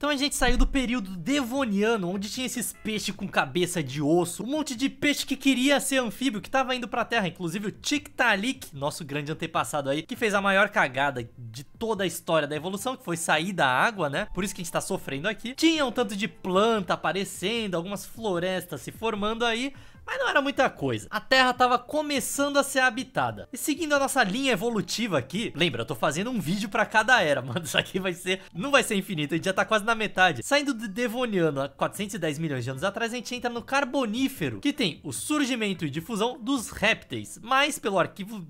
Então a gente saiu do período devoniano, onde tinha esses peixes com cabeça de osso, um monte de peixe que queria ser anfíbio, que tava indo pra terra, inclusive o Tiktaalik, nosso grande antepassado aí, que fez a maior cagada de toda a história da evolução, que foi sair da água, né? Por isso que a gente tá sofrendo aqui. Tinha um tanto de planta aparecendo, algumas florestas se formando aí, mas não era muita coisa. A Terra estava começando a ser habitada. E seguindo a nossa linha evolutiva aqui, lembra, eu tô fazendo um vídeo para cada era, mano. Isso aqui vai ser, não vai ser infinito, a gente já tá quase na metade. Saindo do Devoniano há 410 milhões de anos atrás, a gente entra no Carbonífero, que tem o surgimento e difusão dos répteis, mas pelo arquivo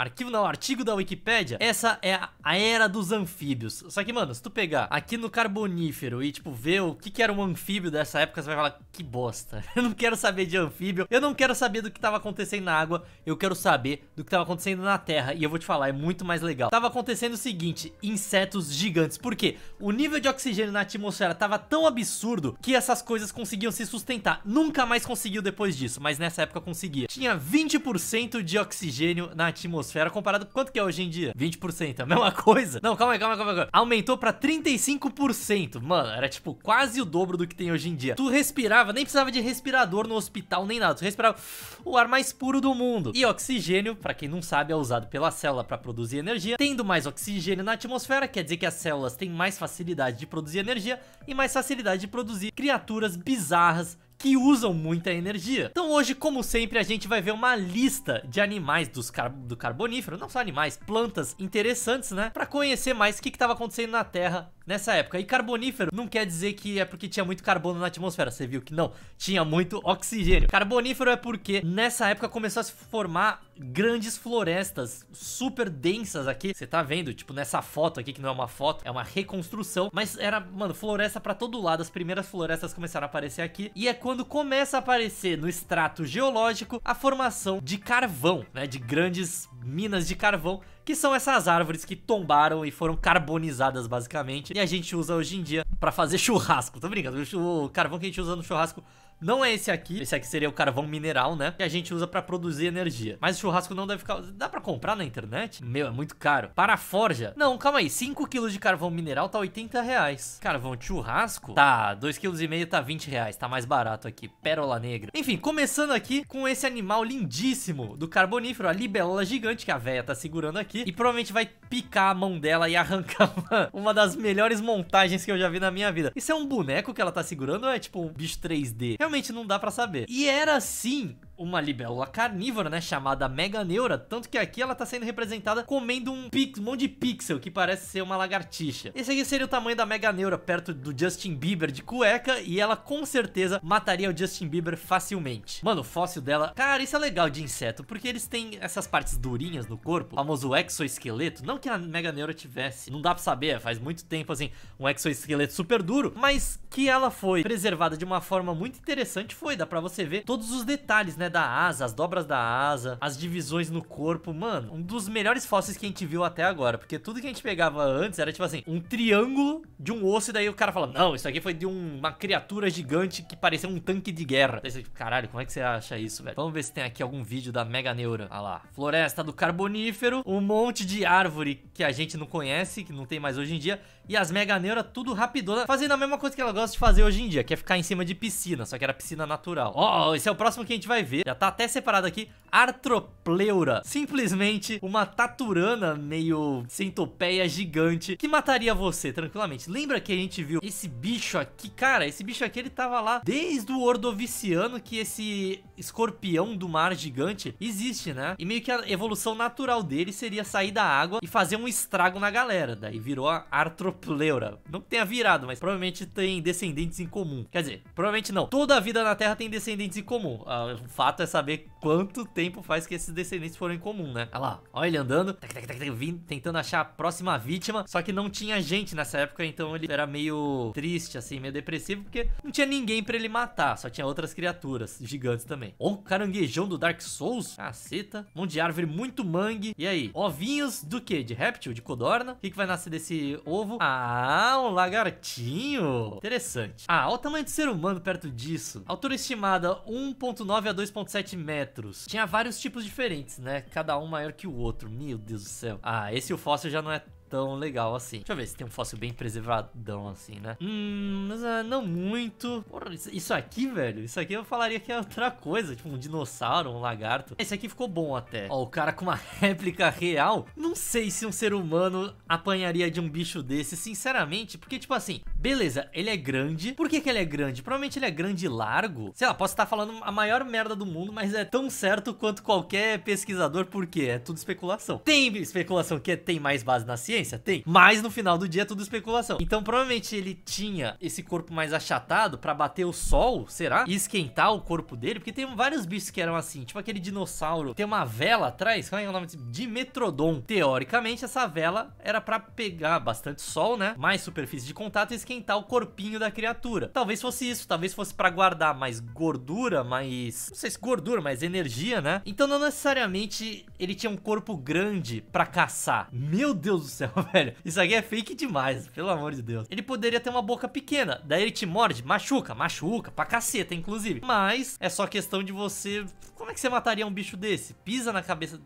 Arquivo não, artigo da Wikipédia. Essa é a, era dos anfíbios. Só que, mano, se tu pegar aqui no Carbonífero e, tipo, ver o que, que era um anfíbio dessa época, você vai falar, que bosta. Eu não quero saber de anfíbio, eu não quero saber do que tava acontecendo na água, eu quero saber do que tava acontecendo na terra. E eu vou te falar, é muito mais legal. Tava acontecendo o seguinte, insetos gigantes. Por quê? O nível de oxigênio na atmosfera tava tão absurdo que essas coisas conseguiam se sustentar. Nunca mais conseguiu depois disso, mas nessa época conseguia. Tinha 20% de oxigênio na atmosfera atmosfera comparado com quanto que é hoje em dia? 20%, é a mesma coisa? Não, calma aí, calma aí, calma aí. Aumentou pra 35%. Mano, era tipo quase o dobro do que tem hoje em dia. Tu respirava, nem precisava de respirador no hospital, nem nada. Tu respirava o ar mais puro do mundo. E oxigênio, pra quem não sabe, é usado pela célula pra produzir energia. Tendo mais oxigênio na atmosfera, quer dizer que as células têm mais facilidade de produzir energia e mais facilidade de produzir criaturas bizarras que usam muita energia. Então hoje, como sempre, a gente vai ver uma lista de animais dos car do carbonífero, não só animais, plantas interessantes, né? Para conhecer mais o que estava acontecendo na Terra nessa época. E carbonífero não quer dizer que é porque tinha muito carbono na atmosfera, você viu que não, tinha muito oxigênio. Carbonífero é porque nessa época começou a se formar grandes florestas super densas aqui. Você tá vendo, tipo, nessa foto aqui, que não é uma foto, é uma reconstrução, mas era, mano, floresta para todo lado. As primeiras florestas começaram a aparecer aqui e é quando começa a aparecer no extrato geológico a formação de carvão, né, de grandes minas de carvão que são essas árvores que tombaram e foram carbonizadas basicamente. E a gente usa hoje em dia para fazer churrasco. Tô brincando, o carvão que a gente usa no churrasco não é esse aqui. Esse aqui seria o carvão mineral, né? Que a gente usa pra produzir energia. Mas o churrasco não deve ficar... Dá pra comprar na internet? Meu, é muito caro. Para a forja. Não, calma aí. 5 quilos de carvão mineral tá 80 reais. Carvão de churrasco? Tá, 2,5 kg tá 20 reais. Tá mais barato aqui. Pérola negra. Enfim, começando aqui com esse animal lindíssimo do carbonífero. A libélula gigante que a véia tá segurando aqui. E provavelmente vai picar a mão dela e arrancar uma, das melhores montagens que eu já vi na minha vida. Isso é um boneco que ela tá segurando ou é tipo um bicho 3D? É Realmente não dá para saber. E era assim uma libélula carnívora, né, chamada Meganeura, tanto que aqui ela tá sendo representada comendo um, pix, um monte de pixel, que parece ser uma lagartixa. Esse aqui seria o tamanho da Meganeura, perto do Justin Bieber de cueca, e ela com certeza mataria o Justin Bieber facilmente. Mano, o fóssil dela... Cara, isso é legal de inseto, porque eles têm essas partes durinhas no corpo, famoso exoesqueleto, não que a Meganeura tivesse, não dá pra saber, é, faz muito tempo, assim, um exoesqueleto super duro, mas que ela foi preservada de uma forma muito interessante foi, dá pra você ver todos os detalhes, né, né, da asa, as dobras da asa, as divisões no corpo. Mano, um dos melhores fósseis que a gente viu até agora. Porque tudo que a gente pegava antes era tipo assim, um triângulo de um osso. E daí o cara fala, não, isso aqui foi de um, uma criatura gigante que parecia um tanque de guerra. Daí você, caralho, como é que você acha isso, velho? Vamos ver se tem aqui algum vídeo da Mega Neura. Olha lá, floresta do carbonífero, um monte de árvore que a gente não conhece, que não tem mais hoje em dia. E as Mega Neura tudo rapidona, fazendo a mesma coisa que ela gosta de fazer hoje em dia, que é ficar em cima de piscina, só que era piscina natural. Ó, oh, esse é o próximo que a gente vai ver ver. Já tá até separado aqui. Artropleura. Simplesmente uma taturana meio centopeia gigante que mataria você tranquilamente. Lembra que a gente viu esse bicho aqui? Cara, esse bicho aqui ele tava lá desde o Ordoviciano que esse escorpião do mar gigante existe, né? E meio que a evolução natural dele seria sair da água e fazer um estrago na galera. Daí virou a Artropleura. Não que tenha virado, mas provavelmente tem descendentes em comum. Quer dizer, provavelmente não. Toda a vida na Terra tem descendentes em comum. Ah, o fato fato é saber quanto tempo faz que esses descendentes foram em comum, né? Olha lá, olha ele andando, tac, tac, tac, tentando achar a próxima vítima, só que não tinha gente nessa época, então ele era meio triste, assim, meio depressivo, porque não tinha ninguém pra ele matar, só tinha outras criaturas gigantes também. Ou o caranguejão do Dark Souls, caceta, um monte de árvore, muito mangue, e aí? Ovinhos do quê? De réptil? De codorna? O que, que vai nascer desse ovo? Ah, um lagartinho! Interessante. Ah, olha o tamanho de ser humano perto disso. Altura estimada 1.9 a 2.5 3.7 metros. Tinha vários tipos diferentes, né? Cada um maior que o outro. Meu Deus do céu. Ah, esse o fóssil já não é tão legal assim. Deixa eu ver se tem um fóssil bem preservadão assim, né? Hum, mas ah, não muito. Porra, isso aqui, velho, isso aqui eu falaria que é outra coisa, tipo um dinossauro, um lagarto. Esse aqui ficou bom até. Ó, o cara com uma réplica real. Não sei se um ser humano apanharia de um bicho desse, sinceramente, porque tipo assim, beleza, ele é grande. Por que que ele é grande? Provavelmente ele é grande e largo. Sei lá, posso estar falando a maior merda do mundo, mas é tão certo quanto qualquer pesquisador, porque é tudo especulação. Tem especulação que tem mais base na ciência, tem. Mas no final do dia é tudo especulação. Então provavelmente ele tinha esse corpo mais achatado para bater o sol, será? E esquentar o corpo dele, porque tem vários bichos que eram assim, tipo aquele dinossauro. Tem uma vela atrás, qual é o nome disso? Dimetrodon. Teoricamente essa vela era para pegar bastante sol, né? Mais superfície de contato e esquentar o corpinho da criatura. Talvez fosse isso, talvez fosse para guardar mais gordura, mais, não sei se gordura, mais energia, né? Então não necessariamente ele tinha um corpo grande para caçar. Meu Deus do céu, céu, velho. Isso aqui é fake demais, pelo amor de Deus. Ele poderia ter uma boca pequena, daí ele te morde, machuca, machuca, pra caceta, inclusive. Mas é só questão de você como é que você mataria um bicho desse? Pisa na cabeça,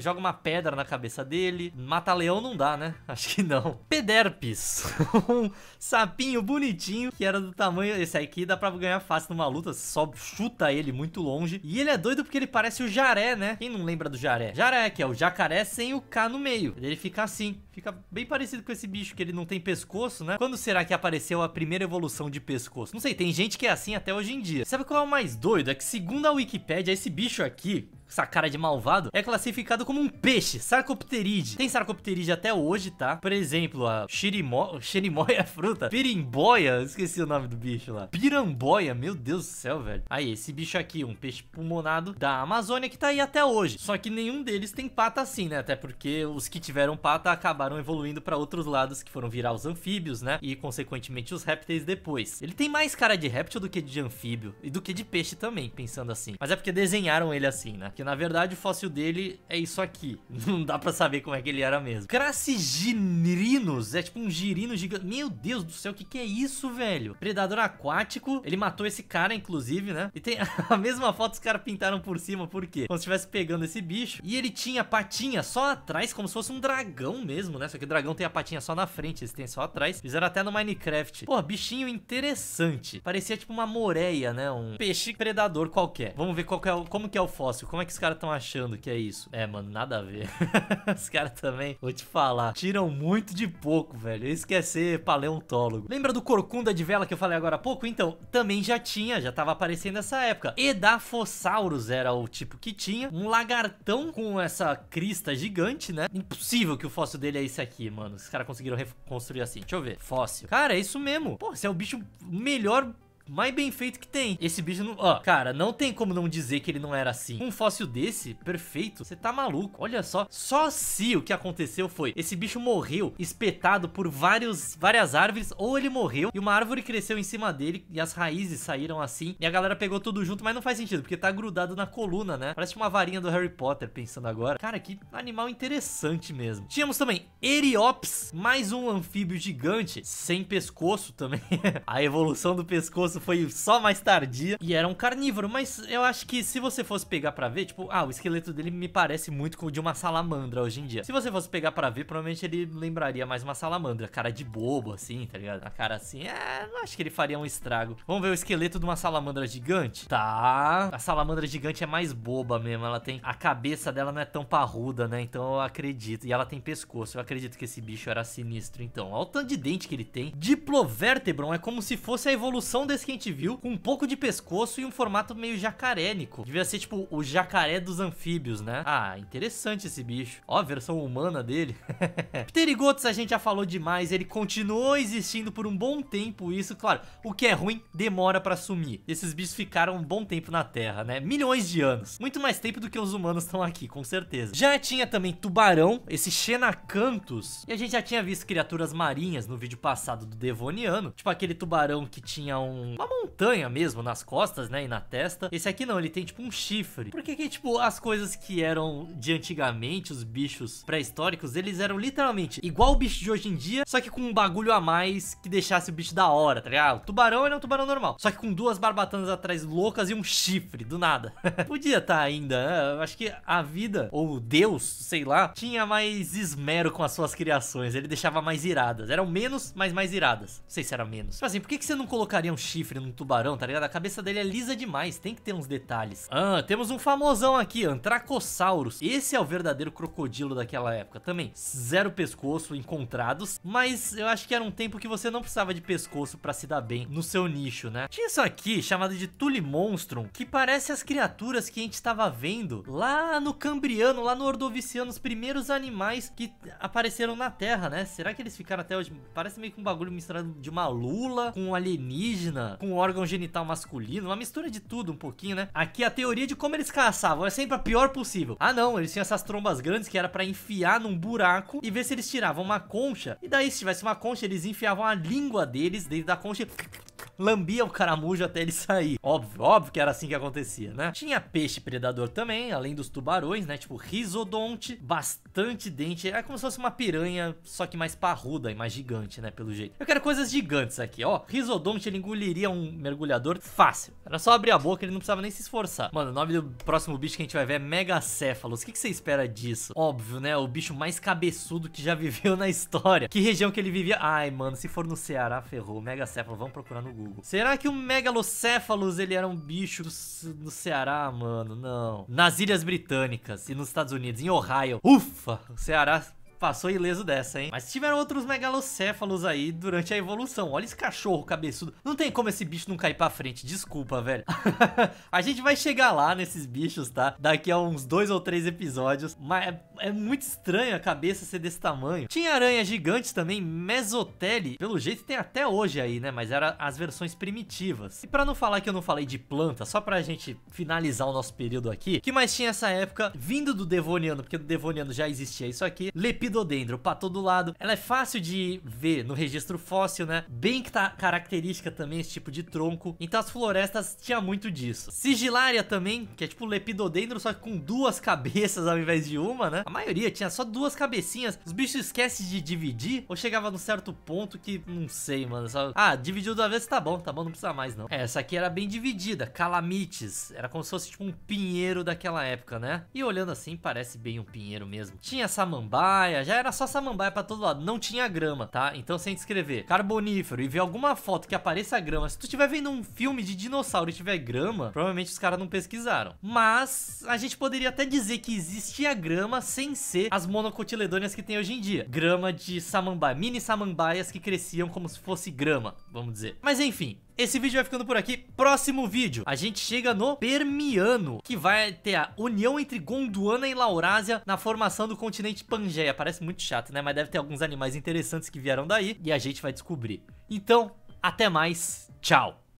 joga uma pedra na cabeça dele. Mata-leão não dá, né? Acho que não. Pederpis. um sapinho bonitinho que era do tamanho... Esse aqui dá pra ganhar fácil numa luta. Só chuta ele muito longe. E ele é doido porque ele parece o jaré, né? Quem não lembra do jaré? Jaré, que é o jacaré sem o K no meio. Ele fica assim. Fica bem parecido com esse bicho que ele não tem pescoço, né? Quando será que apareceu a primeira evolução de pescoço? Não sei, tem gente que é assim até hoje em dia. Sabe qual é o mais doido? É que segundo a Wikipedia, esse bicho bicho aqui, essa cara de malvado, é classificado como um peixe, sarcopteride. Tem sarcopteride até hoje, tá? Por exemplo, a xirimo... xirimoia é fruta, pirimboia, esqueci o nome do bicho lá. Piramboia, meu Deus do céu, velho. Aí, esse bicho aqui, um peixe pulmonado da Amazônia que tá aí até hoje. Só que nenhum deles tem pata assim, né? Até porque os que tiveram pata acabaram evoluindo pra outros lados que foram virar os anfíbios, né? E, consequentemente, os répteis depois. Ele tem mais cara de réptil do que de anfíbio e do que de peixe também, pensando assim. Mas é porque desenharam ele assim, né? Que porque na verdade o fóssil dele é isso aqui. Não dá pra saber como é que ele era mesmo. Crassigirinos. É tipo um girino gigante. Meu Deus do céu, o que, que é isso, velho? Predador aquático. Ele matou esse cara, inclusive, né? E tem a mesma foto os caras pintaram por cima. Por quê? Como se estivesse pegando esse bicho. E ele tinha patinha só atrás, como se fosse um dragão mesmo, né? Só que o dragão tem a patinha só na frente, eles têm só atrás. Fizeram até no Minecraft. Pô, bichinho interessante. Parecia tipo uma moreia, né? Um peixe predador qualquer. Vamos ver qual é o, como que é o fóssil. Como é que que os caras estão achando que é isso? É, mano, nada a ver. os caras também, vou te falar, tiram muito de pouco, velho. Isso quer ser paleontólogo. Lembra do corcunda de vela que eu falei agora há pouco? Então, também já tinha, já tava aparecendo nessa época. Edaphosaurus era o tipo que tinha. Um lagartão com essa crista gigante, né? Impossível que o fóssil dele é esse aqui, mano. Os caras conseguiram reconstruir assim. Deixa eu ver. Fóssil. Cara, é isso mesmo. Pô, esse é o bicho melhor mais bem feito que tem. Esse bicho não... Ó, cara, não tem como não dizer que ele não era assim. Um fóssil desse, perfeito, você tá maluco. Olha só, só se o que aconteceu foi esse bicho morreu espetado por vários, várias árvores, ou ele morreu e uma árvore cresceu em cima dele e as raízes saíram assim, e a galera pegou tudo junto, mas não faz sentido, porque tá grudado na coluna, né? Parece uma varinha do Harry Potter, pensando agora. Cara, que animal interessante mesmo. Tínhamos também Eriops, mais um anfíbio gigante, sem pescoço também. a evolução do pescoço foi só mais tardia. E era um carnívoro, mas eu acho que se você fosse pegar pra ver, tipo, ah, o esqueleto dele me parece muito com o de uma salamandra hoje em dia. Se você fosse pegar pra ver, provavelmente ele lembraria mais uma salamandra. Cara de bobo, assim, tá ligado? A cara assim, é, não acho que ele faria um estrago. Vamos ver o esqueleto de uma salamandra gigante? Tá. A salamandra gigante é mais boba mesmo. Ela tem. A cabeça dela não é tão parruda, né? Então eu acredito. E ela tem pescoço. Eu acredito que esse bicho era sinistro, então. Olha o tanto de dente que ele tem. Diplovértebron é como se fosse a evolução desse que a gente viu, com um pouco de pescoço e um formato meio jacarénico. Devia ser tipo o jacaré dos anfíbios, né? Ah, interessante esse bicho. Ó, a versão humana dele. Pterigotos a gente já falou demais, ele continuou existindo por um bom tempo, isso, claro. O que é ruim, demora pra sumir. Esses bichos ficaram um bom tempo na Terra, né? Milhões de anos. Muito mais tempo do que os humanos estão aqui, com certeza. Já tinha também tubarão, esse Xenacanthus, e a gente já tinha visto criaturas marinhas no vídeo passado do Devoniano, tipo aquele tubarão que tinha um uma montanha mesmo nas costas, né, e na testa. Esse aqui não, ele tem tipo um chifre. por que, que tipo, as coisas que eram de antigamente, os bichos pré-históricos, eles eram literalmente igual o bicho de hoje em dia, só que com um bagulho a mais que deixasse o bicho da hora, tá ligado? O tubarão era é um tubarão normal, só que com duas barbatanas atrás loucas e um chifre, do nada. Podia estar tá ainda, né? Eu acho que a vida, ou Deus, sei lá, tinha mais esmero com as suas criações, ele deixava mais iradas. Eram menos, mas mais iradas. Não sei se era menos. Mas tipo assim, por que, que você não colocaria um chifre? chifre num tubarão, tá ligado? A cabeça dele é lisa demais, tem que ter uns detalhes. Ah, temos um famosão aqui, Antracossauros. Esse é o verdadeiro crocodilo daquela época também. Zero pescoço encontrados, mas eu acho que era um tempo que você não precisava de pescoço pra se dar bem no seu nicho, né? Tinha isso aqui, chamado de Tulimonstrum, que parece as criaturas que a gente estava vendo lá no Cambriano, lá no Ordoviciano, os primeiros animais que apareceram na Terra, né? Será que eles ficaram até hoje? Parece meio que um bagulho misturado de uma lula com um alienígena com órgão genital masculino, uma mistura de tudo um pouquinho, né? Aqui a teoria de como eles caçavam é sempre a pior possível. Ah não, eles tinham essas trombas grandes que era para enfiar num buraco e ver se eles tiravam uma concha. E daí se tivesse uma concha, eles enfiavam a língua deles dentro da concha e lambia o caramujo até ele sair. Óbvio, óbvio que era assim que acontecia, né? Tinha peixe predador também, além dos tubarões, né? Tipo risodonte, bastante dente. É como se fosse uma piranha, só que mais parruda e mais gigante, né? Pelo jeito. Eu quero coisas gigantes aqui, ó. Risodonte, ele engoliria um mergulhador fácil. Era só abrir a boca, ele não precisava nem se esforçar. Mano, o nome do próximo bicho que a gente vai ver é Megacéfalos. O que, que você espera disso? Óbvio, né? O bicho mais cabeçudo que já viveu na história. Que região que ele vivia? Ai, mano, se for no Ceará, ferrou. Megacéfalo, vamos procurar no Google. Será que o Megalocéfalos, ele era um bicho no Ceará, mano? Não. Nas Ilhas Britânicas e nos Estados Unidos, em Ohio. Ufa! O Ceará passou ileso dessa, hein? Mas tiveram outros megalocéfalos aí durante a evolução. Olha esse cachorro cabeçudo. Não tem como esse bicho não cair pra frente, desculpa, velho. a gente vai chegar lá nesses bichos, tá? Daqui a uns dois ou três episódios. Mas é, é muito estranho a cabeça ser desse tamanho. Tinha aranhas gigantes também, mesotele. Pelo jeito tem até hoje aí, né? Mas era as versões primitivas. E pra não falar que eu não falei de planta, só pra gente finalizar o nosso período aqui, O que mais tinha essa época vindo do Devoniano, porque do Devoniano já existia isso aqui, lepido Lepidodendro para todo lado. Ela é fácil de ver no registro fóssil, né? Bem que tá característica também esse tipo de tronco. Então as florestas tinha muito disso. Sigilária também, que é tipo lepidodendro, só que com duas cabeças ao invés de uma, né? A maioria tinha só duas cabecinhas. Os bichos esquecem de dividir ou chegava num certo ponto que não sei, mano. Ah, dividiu duas vezes, tá bom, tá bom, não precisa mais não. É, essa aqui era bem dividida, calamites. Era como se fosse tipo um pinheiro daquela época, né? E olhando assim, parece bem um pinheiro mesmo. Tinha samambaia, já era só samambaia pra todo lado, não tinha grama, tá? Então sem escrever carbonífero e ver alguma foto que apareça grama, se tu tiver vendo um filme de dinossauro e tiver grama, provavelmente os caras não pesquisaram. Mas a gente poderia até dizer que existia grama sem ser as monocotiledôneas que tem hoje em dia. Grama de samambaia, mini samambaias que cresciam como se fosse grama, vamos dizer. Mas enfim, esse vídeo vai ficando por aqui. Próximo vídeo, a gente chega no Permiano, que vai ter a união entre Gondwana e Laurásia na formação do continente Pangeia. Parece muito chato, né? Mas deve ter alguns animais interessantes que vieram daí e a gente vai descobrir. Então, até mais. Tchau.